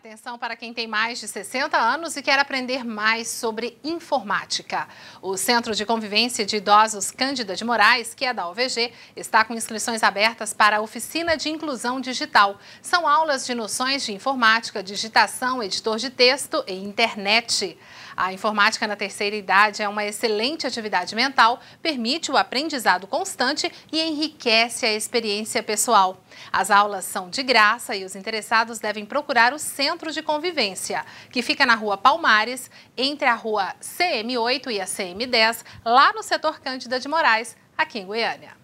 Atenção para quem tem mais de 60 anos e quer aprender mais sobre informática. O Centro de Convivência de Idosos Cândida de Moraes, que é da OVG, está com inscrições abertas para a Oficina de Inclusão Digital. São aulas de noções de informática, digitação, editor de texto e internet. A informática na terceira idade é uma excelente atividade mental, permite o aprendizado constante e enriquece a experiência pessoal. As aulas são de graça e os interessados devem procurar o Centro de Convivência, que fica na Rua Palmares, entre a Rua CM8 e a CM10, lá no setor Cândida de Moraes, aqui em Goiânia.